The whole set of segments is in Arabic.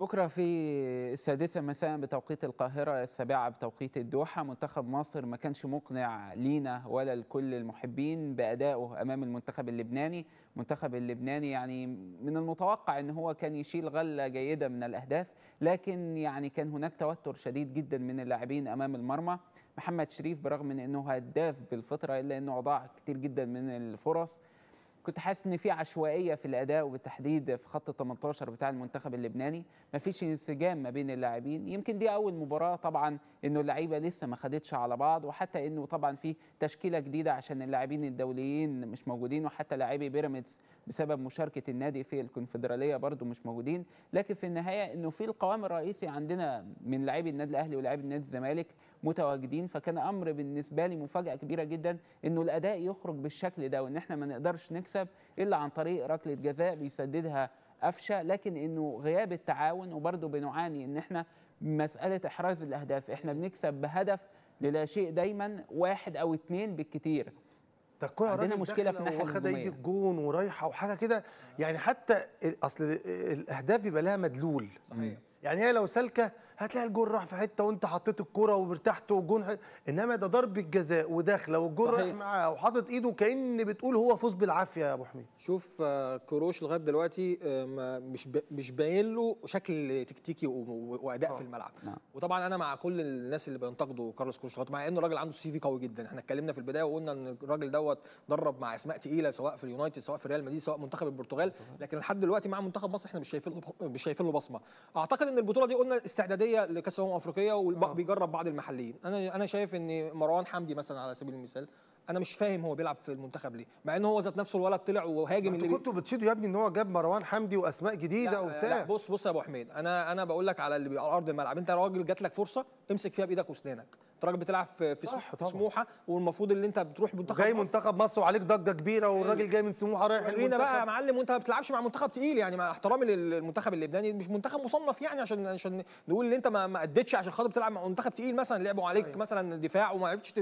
بكرة في السادسة مساء بتوقيت القاهرة السابعة بتوقيت الدوحة منتخب مصر ما كانش مقنع لينا ولا لكل المحبين بأدائه أمام المنتخب اللبناني منتخب اللبناني يعني من المتوقع أن هو كان يشيل غلة جيدة من الأهداف لكن يعني كان هناك توتر شديد جدا من اللاعبين أمام المرمى محمد شريف برغم من أنه هداف بالفطرة إلا أنه أضاع كتير جدا من الفرص كنت حاسس ان في عشوائيه في الاداء وبالتحديد في خط 18 بتاع المنتخب اللبناني فيش انسجام ما بين اللاعبين يمكن دي اول مباراه طبعا انه اللعيبه لسه ما خدتش على بعض وحتى انه طبعا في تشكيله جديده عشان اللاعبين الدوليين مش موجودين وحتى لاعبي بيراميدز بسبب مشاركه النادي في الكونفدراليه برضو مش موجودين لكن في النهايه انه في القوام الرئيسي عندنا من لاعبي النادي الاهلي ولاعبي النادي الزمالك متواجدين فكان امر بالنسبه لي مفاجاه كبيره جدا انه الاداء يخرج بالشكل ده وان احنا ما نقدرش نكسب الا عن طريق ركله جزاء بيسددها قفشه لكن انه غياب التعاون وبرضه بنعاني ان احنا مساله احراز الاهداف احنا بنكسب بهدف للا شيء دايما واحد او اثنين بالكثير ده الكره عندنا مشكله في الناحيه واخده يجي الجون ورايحه وحاجه كده يعني حتى اصل الاهداف بيبقى لها مدلول صحيح يعني هي لو سالكه هتلاقي الجون راح في حته وانت حطيت الكرة وارتحت والجون حت... انما ده ضربه جزاء وداخله والجون رايح معاه وحاطط ايده كان بتقول هو فوز بالعافيه يا ابو حميد شوف آه، كروش لغايه دلوقتي آه، مش ب... مش باين له شكل تكتيكي و... واداء أوه. في الملعب نعم. وطبعا انا مع كل الناس اللي بينتقدوا كارلوس كروش مع انه الراجل عنده سي في قوي جدا احنا اتكلمنا في البدايه وقلنا ان الراجل دوت درب مع اسماء تقيله سواء في اليونايتد سواء في ريال مدريد سواء منتخب البرتغال لكن لحد دلوقتي مع منتخب مصر احنا مش شايفين له مش شايفين له بصمه اعتقد ان البطوله دي قلنا استعداديه الدوليه لكاس الامم الافريقيه وبيجرب آه. بعض المحليين انا انا شايف ان مروان حمدي مثلا على سبيل المثال انا مش فاهم هو بيلعب في المنتخب ليه مع ان هو ذات نفسه الولد طلع وهاجم اللي كنتوا بتشيدوا يا ابني ان هو جاب مروان حمدي واسماء جديده وبتاع لا بص بص يا ابو حميد انا انا بقول لك على اللي على ارض الملعب انت راجل جات لك فرصه امسك فيها بايدك واسنانك الراجل بتلعب في في صح طبعا. سموحه والمفروض اللي انت بتروح منتخب جاي منتخب مصر وعليك ضجه كبيره والراجل جاي من سموحه رايح المنتخب بقى يا معلم وانت ما بتلعبش مع منتخب تقيل يعني مع احترامي للمنتخب اللبناني مش منتخب مصنف يعني عشان عشان نقول ان انت ما قدتش عشان خاطر بتلعب مع منتخب تقيل مثلا لعبوا عليك أيوة. مثلا دفاع وما عرفتش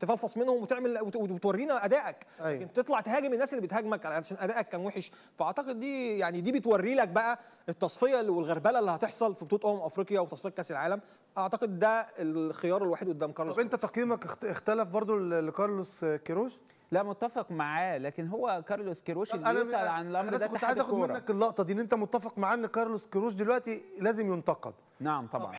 تفلفص منهم وتعمل وتورينا ادائك أيوة. لكن تطلع تهاجم الناس اللي بتهاجمك عشان ادائك كان وحش فاعتقد دي يعني دي بتوري لك بقى التصفيه والغربله اللي هتحصل في بطوله امم افريقيا وتصفيه كاس العالم اعتقد ده الخيار الوحيد قدام كارلوس طب انت تقييمك اختلف برضو لكارلوس كيروش لا متفق معاه لكن هو كارلوس كيروش اللي يسال عن الامر ده كنت عايز اخد منك اللقطه دي ان انت متفق معاه ان كارلوس كيروش دلوقتي لازم ينتقد نعم طبعا